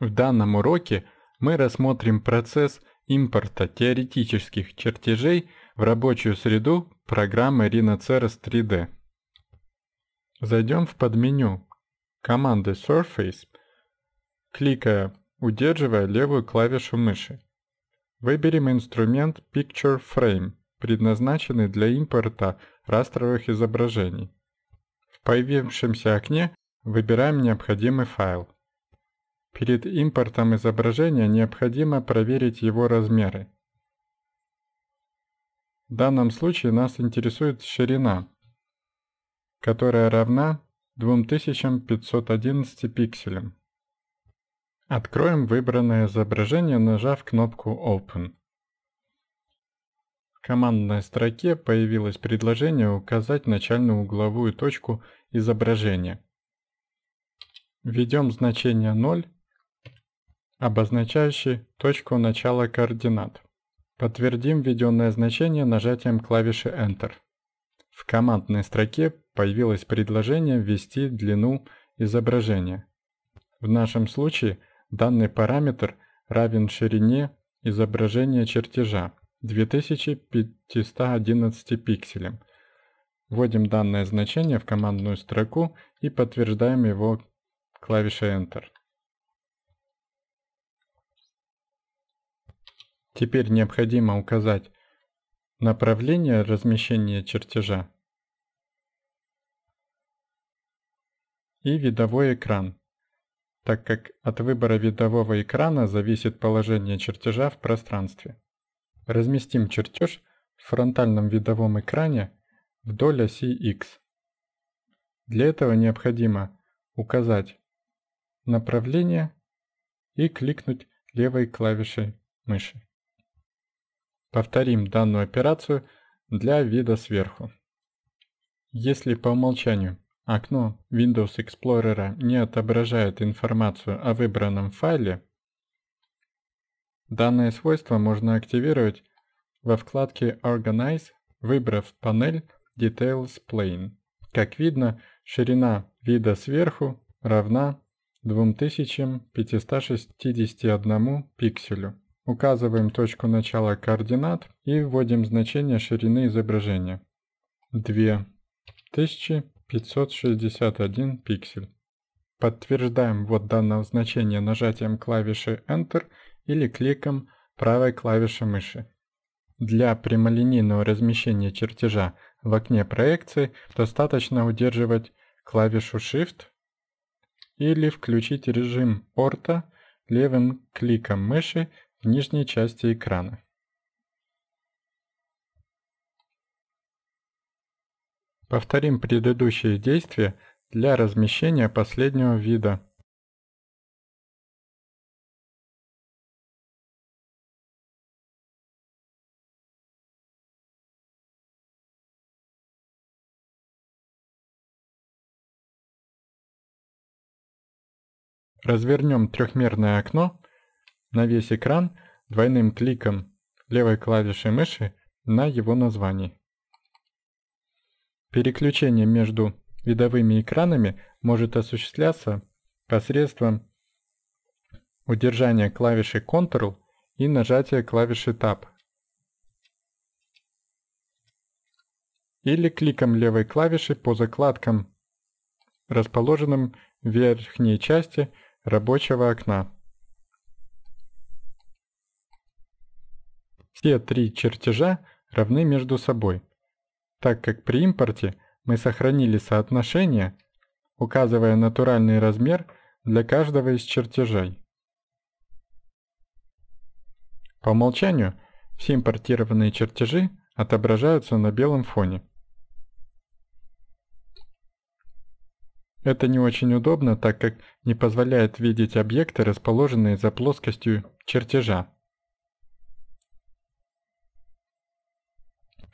В данном уроке мы рассмотрим процесс импорта теоретических чертежей в рабочую среду программы Rhinoceros 3D. Зайдем в подменю команды Surface, кликая, удерживая левую клавишу мыши. Выберем инструмент Picture Frame, предназначенный для импорта растровых изображений. В появившемся окне выбираем необходимый файл. Перед импортом изображения необходимо проверить его размеры. В данном случае нас интересует ширина, которая равна 2511 пикселям. Откроем выбранное изображение, нажав кнопку Open. В командной строке появилось предложение указать начальную угловую точку изображения. Введем значение 0 обозначающий точку начала координат. Подтвердим введенное значение нажатием клавиши Enter. В командной строке появилось предложение ввести длину изображения. В нашем случае данный параметр равен ширине изображения чертежа 2511 пикселям. Вводим данное значение в командную строку и подтверждаем его клавишей Enter. Теперь необходимо указать направление размещения чертежа и видовой экран, так как от выбора видового экрана зависит положение чертежа в пространстве. Разместим чертеж в фронтальном видовом экране вдоль оси X. Для этого необходимо указать направление и кликнуть левой клавишей мыши. Повторим данную операцию для вида сверху. Если по умолчанию окно Windows Explorer не отображает информацию о выбранном файле, данное свойство можно активировать во вкладке Organize, выбрав панель Details Plane. Как видно, ширина вида сверху равна 2561 пикселю. Указываем точку начала координат и вводим значение ширины изображения. 2561 пиксель. Подтверждаем вот данное значение нажатием клавиши Enter или кликом правой клавиши мыши. Для прямолинейного размещения чертежа в окне проекции достаточно удерживать клавишу Shift или включить режим орта левым кликом мыши в нижней части экрана. Повторим предыдущие действия для размещения последнего вида. Развернем трехмерное окно на весь экран двойным кликом левой клавиши мыши на его название. Переключение между видовыми экранами может осуществляться посредством удержания клавиши Ctrl и нажатия клавиши Tab. Или кликом левой клавиши по закладкам, расположенным в верхней части рабочего окна. Все три чертежа равны между собой. Так как при импорте мы сохранили соотношение, указывая натуральный размер для каждого из чертежей. По умолчанию все импортированные чертежи отображаются на белом фоне. Это не очень удобно, так как не позволяет видеть объекты, расположенные за плоскостью чертежа.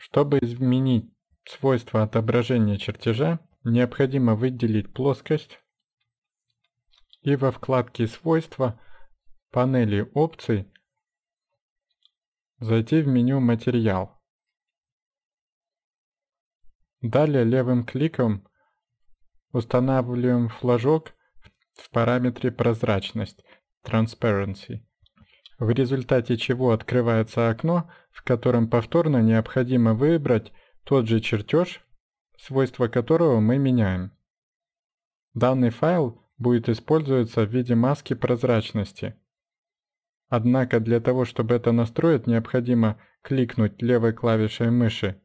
Чтобы изменить свойства отображения чертежа, необходимо выделить плоскость и во вкладке «Свойства» панели опций зайти в меню «Материал». Далее левым кликом устанавливаем флажок в параметре «Прозрачность» Transparency в результате чего открывается окно, в котором повторно необходимо выбрать тот же чертеж, свойства которого мы меняем. Данный файл будет использоваться в виде маски прозрачности. Однако для того, чтобы это настроить, необходимо кликнуть левой клавишей мыши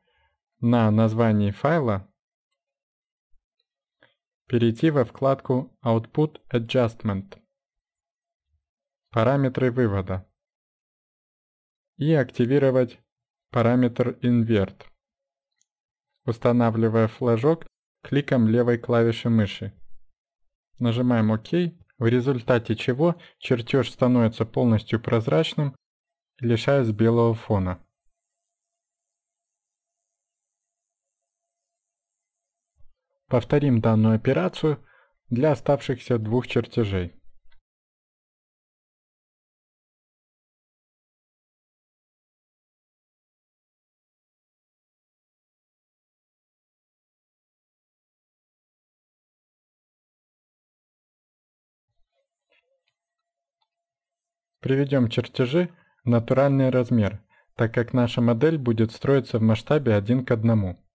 на название файла, перейти во вкладку Output Adjustment параметры вывода и активировать параметр invert, устанавливая флажок кликом левой клавиши мыши. Нажимаем ОК, в результате чего чертеж становится полностью прозрачным, лишаясь белого фона. Повторим данную операцию для оставшихся двух чертежей. Приведем чертежи в натуральный размер, так как наша модель будет строиться в масштабе один к одному.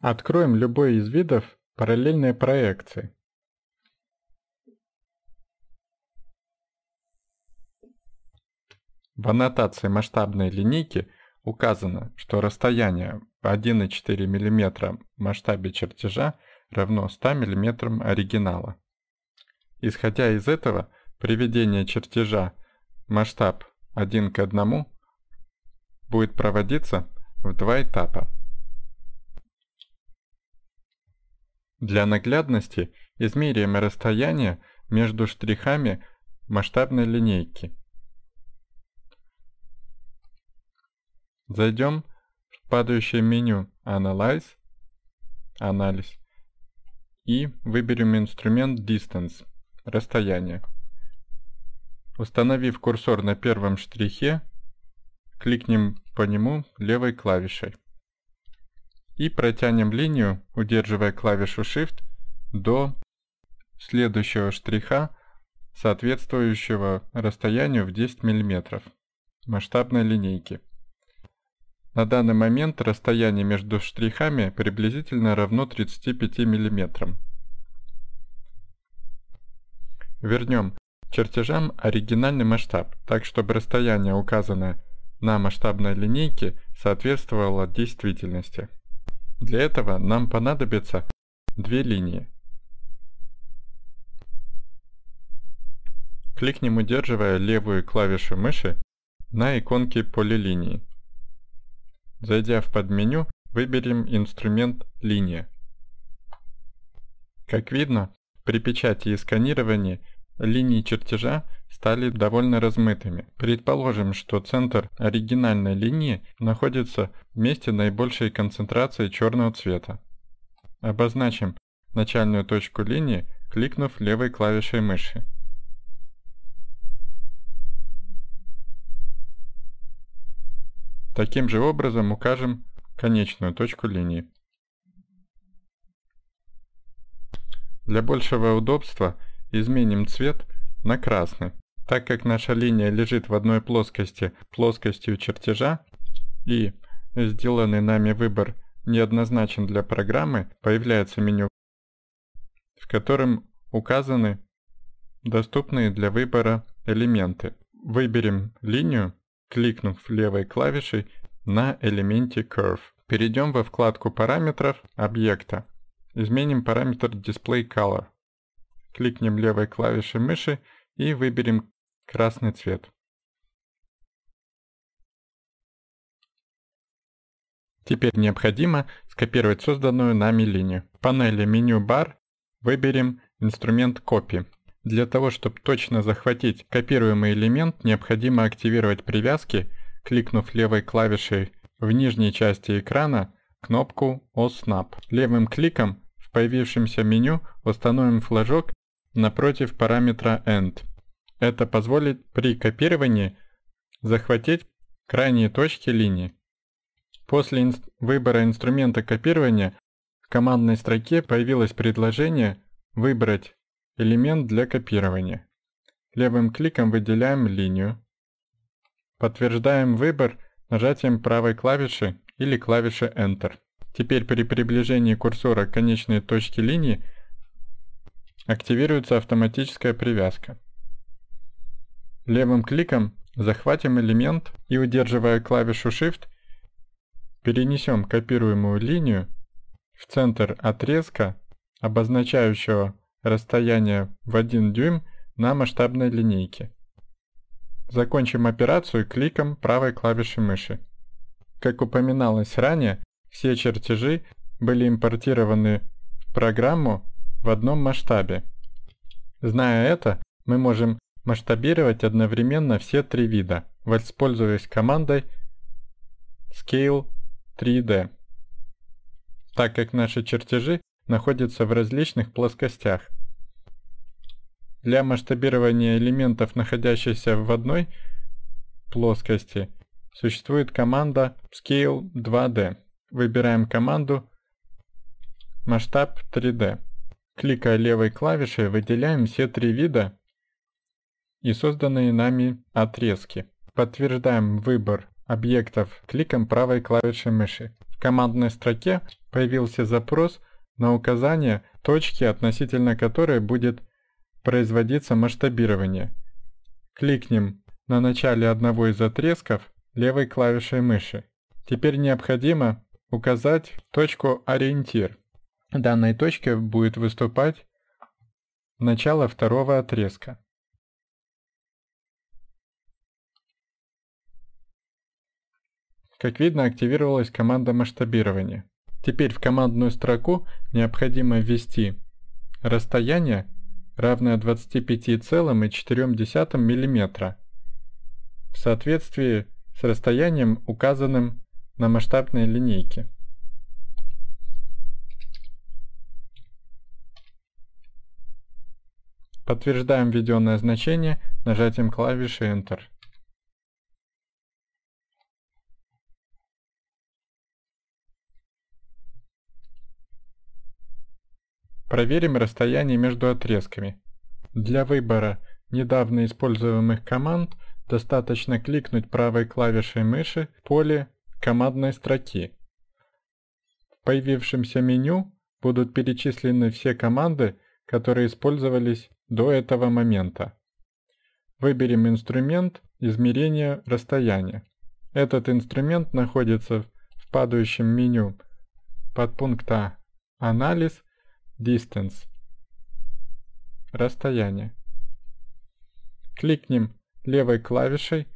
Откроем любой из видов параллельной проекции. В аннотации масштабной линейки указано, что расстояние 1,4 мм в масштабе чертежа равно 100 мм оригинала. Исходя из этого, Приведение чертежа масштаб 1 к 1 будет проводиться в два этапа. Для наглядности измеряем расстояние между штрихами масштабной линейки. Зайдем в падающее меню Analyze, анализ и выберем инструмент Distance, расстояние. Установив курсор на первом штрихе, кликнем по нему левой клавишей и протянем линию, удерживая клавишу Shift, до следующего штриха, соответствующего расстоянию в 10 мм масштабной линейки. На данный момент расстояние между штрихами приблизительно равно 35 мм. Вернем Чертежам оригинальный масштаб, так чтобы расстояние, указанное на масштабной линейке, соответствовало действительности. Для этого нам понадобится две линии. Кликнем, удерживая левую клавишу мыши на иконке полилинии. Зайдя в подменю, выберем инструмент «Линия». Как видно, при печати и сканировании – линии чертежа стали довольно размытыми. Предположим, что центр оригинальной линии находится в месте наибольшей концентрации черного цвета. Обозначим начальную точку линии, кликнув левой клавишей мыши. Таким же образом укажем конечную точку линии. Для большего удобства – изменим цвет на красный. Так как наша линия лежит в одной плоскости плоскостью чертежа и сделанный нами выбор неоднозначен для программы, появляется меню, в котором указаны доступные для выбора элементы. Выберем линию, кликнув левой клавишей на элементе Curve. Перейдем во вкладку параметров объекта. Изменим параметр Display Color кликнем левой клавишей мыши и выберем красный цвет. Теперь необходимо скопировать созданную нами линию. В панели меню бар выберем инструмент копии. Для того, чтобы точно захватить копируемый элемент, необходимо активировать привязки, кликнув левой клавишей в нижней части экрана кнопку OSNAP. Левым кликом в появившемся меню установим флажок напротив параметра end. Это позволит при копировании захватить крайние точки линии. После инст выбора инструмента копирования в командной строке появилось предложение «Выбрать элемент для копирования». Левым кликом выделяем линию. Подтверждаем выбор нажатием правой клавиши или клавиши Enter. Теперь при приближении курсора к конечной точке линии – активируется автоматическая привязка. Левым кликом захватим элемент и удерживая клавишу Shift, перенесем копируемую линию в центр отрезка, обозначающего расстояние в 1 дюйм на масштабной линейке. Закончим операцию кликом правой клавиши мыши. Как упоминалось ранее, все чертежи были импортированы в программу в одном масштабе. Зная это, мы можем масштабировать одновременно все три вида, воспользуясь командой Scale 3D. Так как наши чертежи находятся в различных плоскостях. Для масштабирования элементов, находящихся в одной плоскости, существует команда Scale 2D. Выбираем команду Масштаб 3D. Кликая левой клавишей, выделяем все три вида и созданные нами отрезки. Подтверждаем выбор объектов кликом правой клавиши мыши. В командной строке появился запрос на указание точки, относительно которой будет производиться масштабирование. Кликнем на начале одного из отрезков левой клавишей мыши. Теперь необходимо указать точку ориентир данной точке будет выступать начало второго отрезка. Как видно, активировалась команда масштабирования. Теперь в командную строку необходимо ввести расстояние, равное 25,4 мм в соответствии с расстоянием, указанным на масштабной линейке. Подтверждаем введенное значение нажатием клавиши Enter. Проверим расстояние между отрезками. Для выбора недавно используемых команд достаточно кликнуть правой клавишей мыши в поле командной строки. В появившемся меню будут перечислены все команды, которые использовались до этого момента. Выберем инструмент измерения расстояния. Этот инструмент находится в падающем меню подпункта «Анализ» «Distance» – «Расстояние». Кликнем левой клавишей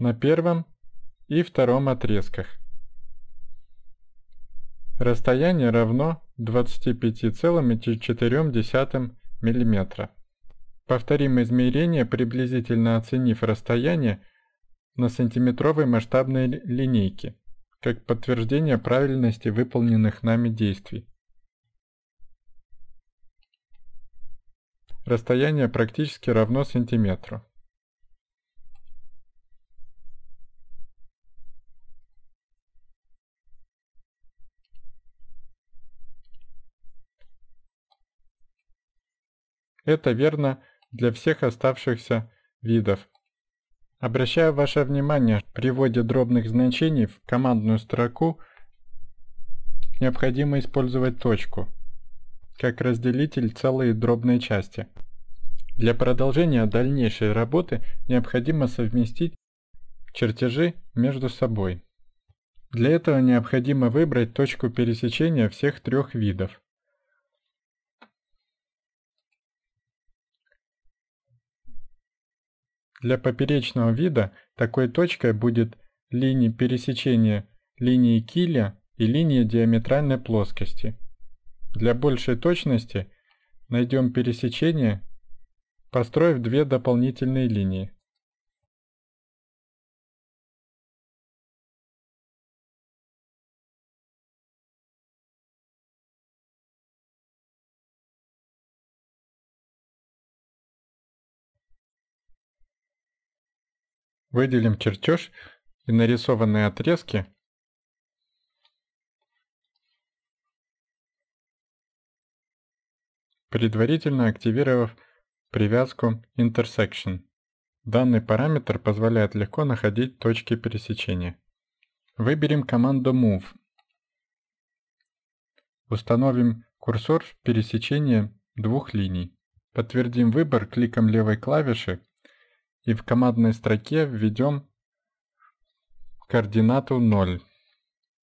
на первом и втором отрезках. Расстояние равно 25,4 мм. Повторим измерение, приблизительно оценив расстояние на сантиметровой масштабной линейке, как подтверждение правильности выполненных нами действий. Расстояние практически равно сантиметру. Это верно для всех оставшихся видов. Обращаю ваше внимание, при вводе дробных значений в командную строку необходимо использовать точку, как разделитель целой дробной части. Для продолжения дальнейшей работы необходимо совместить чертежи между собой. Для этого необходимо выбрать точку пересечения всех трех видов. Для поперечного вида такой точкой будет линия пересечения линии киля и линии диаметральной плоскости. Для большей точности найдем пересечение, построив две дополнительные линии. Выделим чертеж и нарисованные отрезки предварительно активировав привязку intersection. Данный параметр позволяет легко находить точки пересечения. Выберем команду move. Установим курсор в пересечении двух линий. Подтвердим выбор кликом левой клавиши и в командной строке введем координату 0.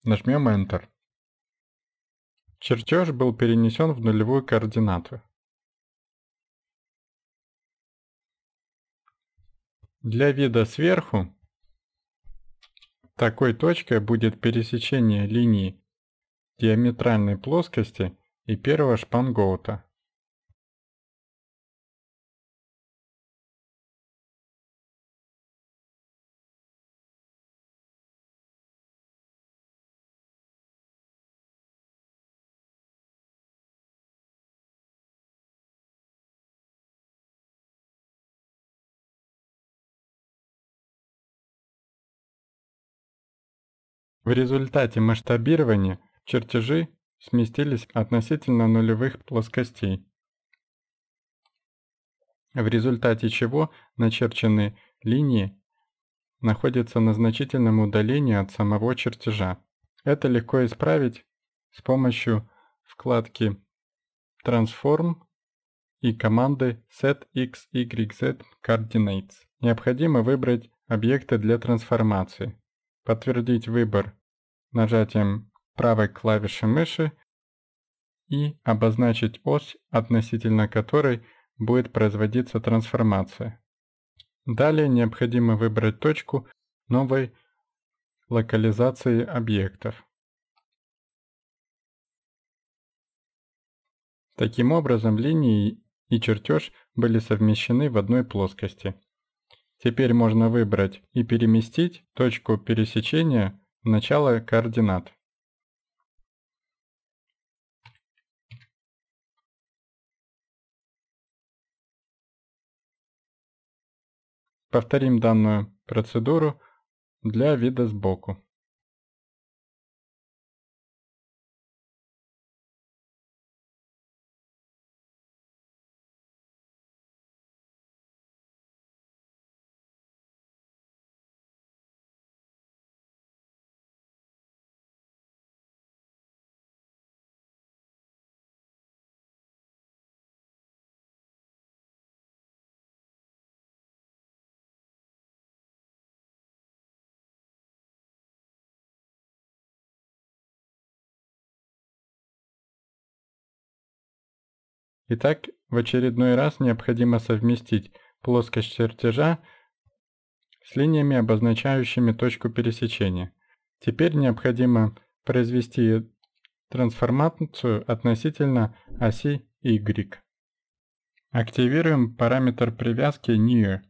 Нажмем Enter. Чертеж был перенесен в нулевую координату. Для вида сверху такой точкой будет пересечение линии диаметральной плоскости и первого шпангоута. В результате масштабирования чертежи сместились относительно нулевых плоскостей, в результате чего начерченные линии находятся на значительном удалении от самого чертежа. Это легко исправить с помощью вкладки Transform и команды Set X, Y, Z Coordinates. Необходимо выбрать объекты для трансформации подтвердить выбор нажатием правой клавиши мыши и обозначить ось, относительно которой будет производиться трансформация. Далее необходимо выбрать точку новой локализации объектов. Таким образом, линии и чертеж были совмещены в одной плоскости. Теперь можно выбрать и переместить точку пересечения в начало координат. Повторим данную процедуру для вида сбоку. Итак, в очередной раз необходимо совместить плоскость чертежа с линиями, обозначающими точку пересечения. Теперь необходимо произвести трансформацию относительно оси Y. Активируем параметр привязки near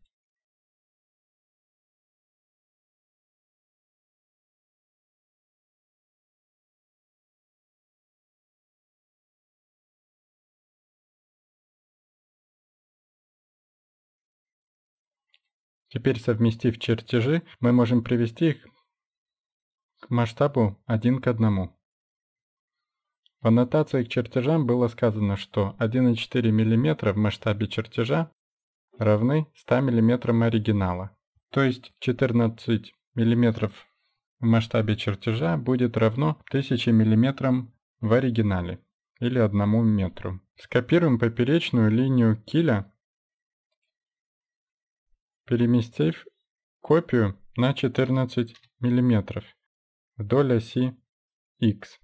Теперь, совместив чертежи, мы можем привести их к масштабу один к одному. В аннотации к чертежам было сказано, что 1,4 мм в масштабе чертежа равны 100 мм оригинала. То есть 14 мм в масштабе чертежа будет равно 1000 мм в оригинале или 1 метру. Скопируем поперечную линию киля переместив копию на 14 мм вдоль оси X.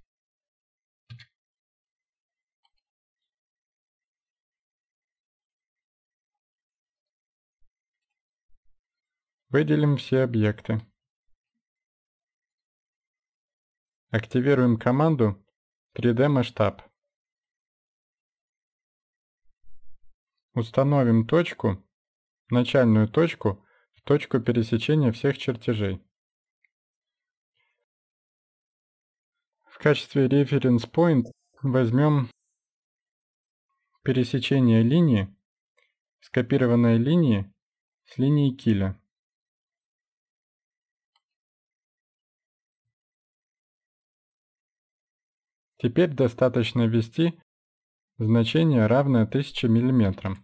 Выделим все объекты. Активируем команду 3D масштаб. Установим точку начальную точку в точку пересечения всех чертежей. В качестве reference point возьмем пересечение линии, скопированной линии с линией киля. Теперь достаточно ввести значение равное 1000 мм.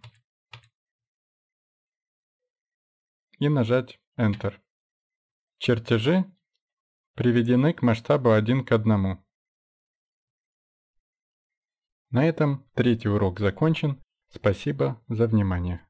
и нажать Enter. Чертежи приведены к масштабу 1 к 1. На этом третий урок закончен. Спасибо за внимание.